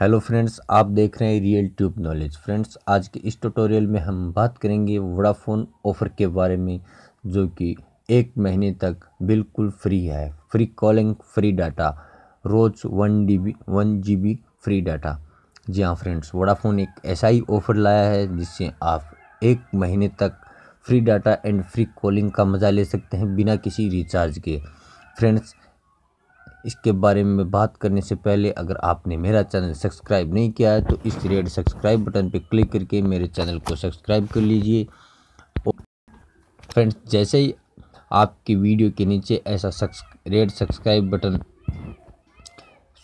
hello friends आप देख रहे हैं रियल ट्यूब नॉलेज फ्रेंड्स आज के इस ट्यूटोरियल में हम बात करेंगे वोडाफोन ऑफ़र के बारे में जो कि एक महीने तक बिल्कुल फ्री है फ्री कॉलिंग फ्री डाटा रोज़ one D B one G B free data जी हाँ फ्रेंड्स वोडाफोन एक ऐसा ही ऑफ़र लाया है जिससे आप एक महीने तक free data and free calling का मज़ा ले सकते हैं बिना किसी रिचार्ज के फ्रेंड्स इसके बारे में बात करने से पहले अगर आपने मेरा चैनल सब्सक्राइब नहीं किया है तो इस रेड सब्सक्राइब बटन पर क्लिक करके मेरे चैनल को सब्सक्राइब कर लीजिए और फ्रेंड्स जैसे ही आपकी वीडियो के नीचे ऐसा सक्स, रेड सब्सक्राइब बटन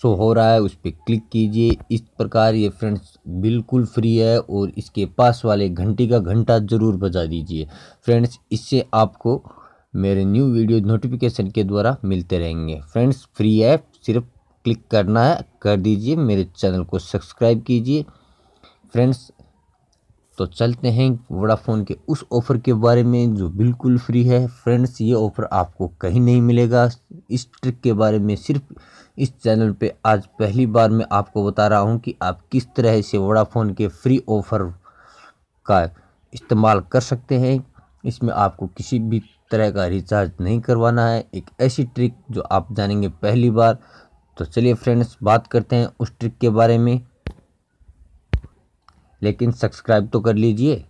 शो हो रहा है उस पर क्लिक कीजिए इस प्रकार ये फ्रेंड्स बिल्कुल फ्री है और इसके पास वाले घंटी का घंटा ज़रूर बजा दीजिए फ्रेंड्स इससे आपको मेरे न्यू वीडियो नोटिफिकेशन के द्वारा मिलते रहेंगे फ्रेंड्स फ्री ऐप सिर्फ क्लिक करना है कर दीजिए मेरे चैनल को सब्सक्राइब कीजिए फ्रेंड्स तो चलते हैं वोडाफोन के उस ऑफ़र के बारे में जो बिल्कुल फ्री है फ्रेंड्स ये ऑफ़र आपको कहीं नहीं मिलेगा इस ट्रिक के बारे में सिर्फ इस चैनल पे आज पहली बार मैं आपको बता रहा हूँ कि आप किस तरह से वोडाफोन के फ्री ऑफ़र का इस्तेमाल कर सकते हैं इसमें आपको किसी भी तरह का रिचार्ज नहीं करवाना है एक ऐसी ट्रिक जो आप जानेंगे पहली बार तो चलिए फ्रेंड्स बात करते हैं उस ट्रिक के बारे में लेकिन सब्सक्राइब तो कर लीजिए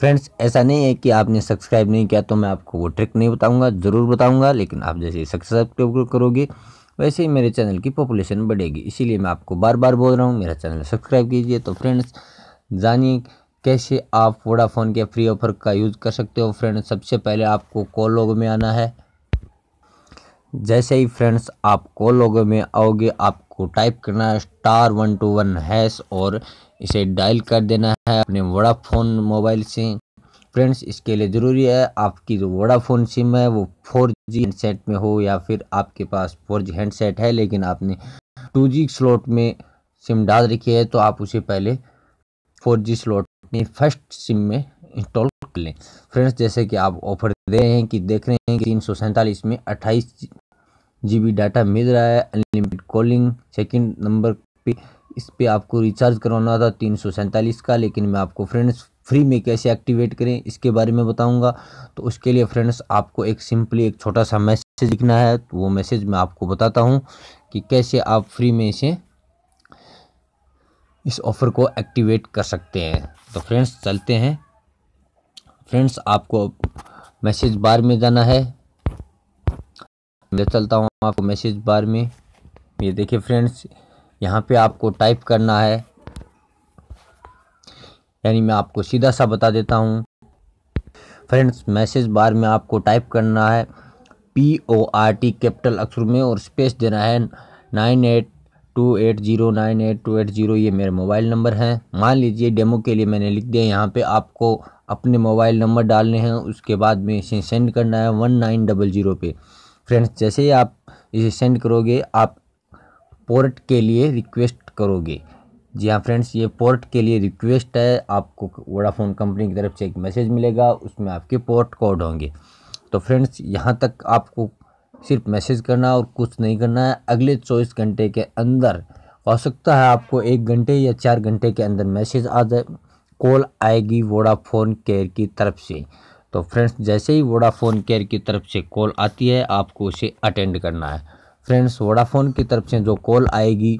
फ्रेंड्स ऐसा नहीं है कि आपने सब्सक्राइब नहीं किया तो मैं आपको वो ट्रिक नहीं बताऊंगा ज़रूर बताऊंगा लेकिन आप जैसे सब्सक्राइब करोगे वैसे ही मेरे चैनल की पॉपुलेशन बढ़ेगी इसीलिए मैं आपको बार बार बोल रहा हूँ मेरा चैनल सब्सक्राइब कीजिए तो फ्रेंड्स जानिए कैसे आप वोडाफोन के फ्री ऑफर का यूज़ कर सकते हो फ्रेंड्स सबसे पहले आपको कॉल लॉग में आना है जैसे ही फ्रेंड्स आप कॉल लॉग में आओगे आपको टाइप करना है star one two one hash और इसे डायल कर देना है अपने वोडाफोन मोबाइल से फ्रेंड्स इसके लिए ज़रूरी है आपकी जो वोडाफोन सिम है वो फोर जी हैंडसेट में हो या फिर आपके पास फोर जी हैंडसेट है लेकिन आपने टू जी स्लॉट में सिम डाल रखी है तो आप उसे पहले फोर जी स्लॉट अपनी फर्स्ट सिम में इंस्टॉल कर लें फ्रेंड्स जैसे कि आप ऑफर दे रहे हैं कि देख रहे हैं कि तीन सौ सैंतालीस में अट्ठाईस जी बी डाटा मिल रहा है अनलिमिटेड कॉलिंग सेकेंड नंबर पे इस पर आपको रिचार्ज करवाना था तीन सौ सैंतालीस का लेकिन मैं आपको फ्रेंड्स फ्री में कैसे एक्टिवेट करें इसके बारे में बताऊंगा तो उसके लिए फ्रेंड्स आपको एक सिंपली एक छोटा सा मैसेज लिखना है तो वो मैसेज मैं आपको बताता हूँ कि कैसे आप फ्री में इसे इस ऑफ़र को एक्टिवेट कर सकते हैं तो फ्रेंड्स चलते हैं फ्रेंड्स आपको मैसेज बार में जाना है मैं चलता हूँ आपको मैसेज बार में ये देखिए फ्रेंड्स यहाँ पे आपको टाइप करना है यानी मैं आपको सीधा सा बता देता हूँ फ्रेंड्स मैसेज बार में आपको टाइप करना है P O R T capital अक्षर में और स्पेस देना है nine eight two eight zero nine eight two eight zero ये मेरे मोबाइल नंबर हैं मान लीजिए डेमो के लिए मैंने लिख दिया यहाँ पे आपको अपने मोबाइल नंबर डालने हैं उसके बाद में इसे सेंड करना है वन नाइन डबल ज़ीरो पर फ्रेंड्स जैसे ही आप इसे सेंड करोगे आप पोर्ट के लिए रिक्वेस्ट करोगे जी हाँ फ्रेंड्स ये पोर्ट के लिए रिक्वेस्ट है आपको वोडाफोन कंपनी की तरफ से एक मैसेज मिलेगा उसमें आपके पोर्ट कोड होंगे तो फ्रेंड्स यहाँ तक आपको सिर्फ मैसेज करना और कुछ नहीं करना है अगले चौबीस घंटे के अंदर हो सकता है आपको एक घंटे या चार घंटे के अंदर मैसेज आ जाए कॉल आएगी वोडाफोन केयर की तरफ से तो फ्रेंड्स जैसे ही वोडाफोन केयर की तरफ से कॉल आती है आपको उसे अटेंड करना है फ्रेंड्स वोडाफोन की तरफ से जो कॉल आएगी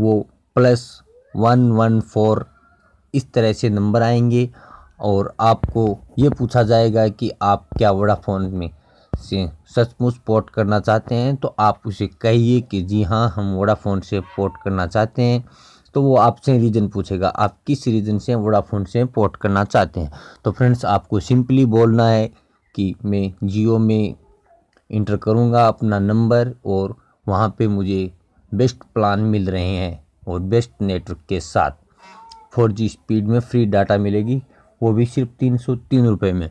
वो प्लस वन वन फोर इस तरह से नंबर आएंगे और आपको ये पूछा जाएगा कि आप क्या वोडाफोन में से सचमुच पोर्ट करना चाहते हैं तो आप उसे कहिए कि जी हाँ हम वोडाफोन से पोर्ट करना चाहते हैं तो वो आपसे रीज़न पूछेगा आप किस रीज़न से वोडाफोन से पोर्ट करना चाहते हैं तो फ्रेंड्स आपको सिंपली बोलना है कि मैं जियो में इंटर करूँगा अपना नंबर और वहाँ पे मुझे बेस्ट प्लान मिल रहे हैं और बेस्ट नेटवर्क के साथ फोर जी स्पीड में फ्री डाटा मिलेगी वो भी सिर्फ तीन सौ तीन रुपये में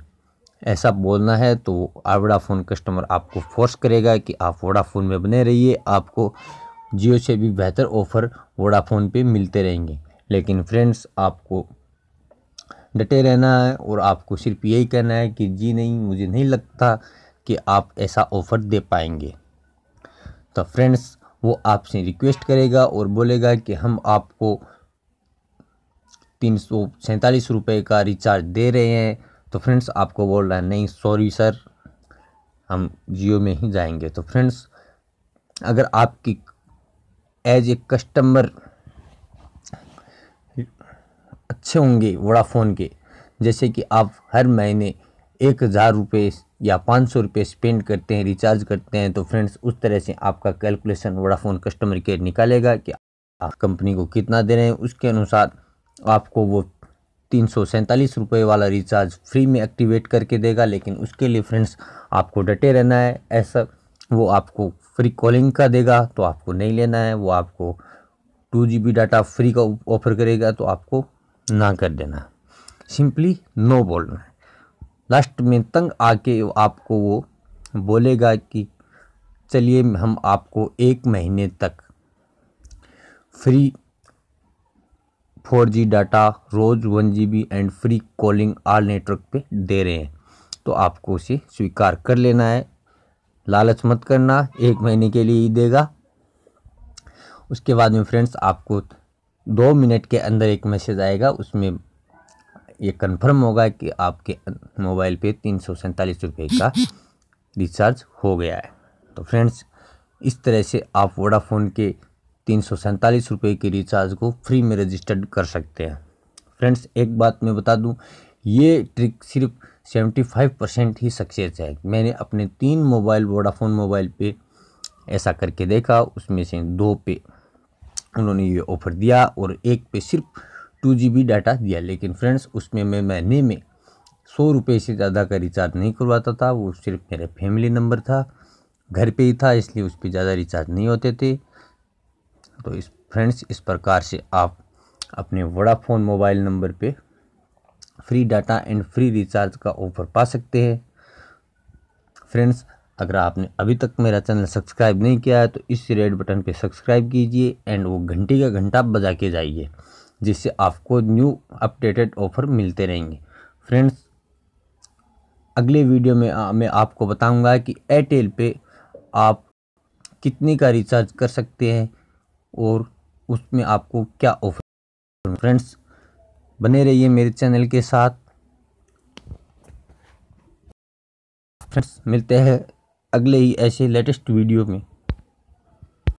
ऐसा बोलना है तो वोडाफोन कस्टमर आपको फोर्स करेगा कि आप वोडाफोन में बने रहिए आपको जियो से भी बेहतर ऑफ़र वोडाफोन पे मिलते रहेंगे लेकिन फ्रेंड्स आपको डटे रहना है और आपको सिर्फ यही कहना है कि जी नहीं मुझे नहीं लगता कि आप ऐसा ऑफ़र दे पाएंगे तो फ्रेंड्स वो आपसे रिक्वेस्ट करेगा और बोलेगा कि हम आपको तीन सौ सैंतालीस रुपये का रिचार्ज दे रहे हैं तो फ्रेंड्स आपको बोल रहा है नहीं सॉरी सर हम जियो में ही जाएंगे तो फ्रेंड्स अगर आपकी एज ए कस्टमर अच्छे होंगे वोडाफोन के जैसे कि आप हर महीने एक हज़ार रुपये या पाँच सौ रुपये स्पेंड करते हैं रिचार्ज करते हैं तो फ्रेंड्स उस तरह से आपका कैलकुलेशन वोडाफोन कस्टमर केयर निकालेगा कि आप कंपनी को कितना दे रहे हैं उसके अनुसार आपको वो तीन सौ सैंतालीस रुपये वाला रिचार्ज फ्री में एक्टिवेट करके देगा लेकिन उसके लिए फ्रेंड्स आपको डटे रहना है ऐसा वो आपको फ्री कॉलिंग का देगा तो आपको नहीं लेना है वो आपको two G B data free का ऑफर करेगा तो आपको ना कर देना है सिंपली नो बोलना है लास्ट में तंग आके आपको वो बोलेगा कि चलिए हम आपको एक महीने तक फ्री फोर जी डाटा रोज़ one G B and free calling all network पे दे रहे हैं तो आपको उसे स्वीकार कर लेना है लालच मत करना एक महीने के लिए ही देगा उसके बाद में फ्रेंड्स आपको दो मिनट के अंदर एक मैसेज आएगा उसमें ये कंफर्म होगा कि आपके मोबाइल पे तीन सौ सैंतालीस रुपये का रिचार्ज हो गया है तो फ्रेंड्स इस तरह से आप वोडाफोन के तीन सौ सैंतालीस रुपये के रिचार्ज को फ्री में रजिस्टर्ड कर सकते हैं फ्रेंड्स एक बात मैं बता दूं ये ट्रिक सिर्फ सेवेंटी फाइव परसेंट ही सक्सेस है मैंने अपने तीन मोबाइल वोडाफोन मोबाइल पे ऐसा करके देखा उसमें से दो पे उन्होंने ये ऑफ़र दिया और एक पे सिर्फ टू जी डाटा दिया लेकिन फ्रेंड्स उसमें मैं महीने में सौ रुपये से ज़्यादा का रिचार्ज नहीं करवाता था वो सिर्फ मेरा फैमिली नंबर था घर पे ही था इसलिए उस पर ज़्यादा रिचार्ज नहीं होते थे तो इस फ्रेंड्स इस प्रकार से आप अपने वोडाफोन मोबाइल नंबर पे free data and free recharge का ऑफर पा सकते हैं फ्रेंड्स अगर आपने अभी तक मेरा चैनल सब्सक्राइब नहीं किया है तो इस रेड बटन पे सब्सक्राइब कीजिए एंड वो घंटी का घंटा बजा के जाइए जिससे आपको न्यू अपडेटेड ऑफर मिलते रहेंगे फ्रेंड्स अगले वीडियो में आ, मैं आपको बताऊंगा कि एयरटेल पे आप कितने का रिचार्ज कर सकते हैं और उसमें आपको क्या ऑफर फ्रेंड्स बने रहिए मेरे चैनल के साथ फ्रेंड्स मिलते हैं अगले ही ऐसे लेटेस्ट वीडियो में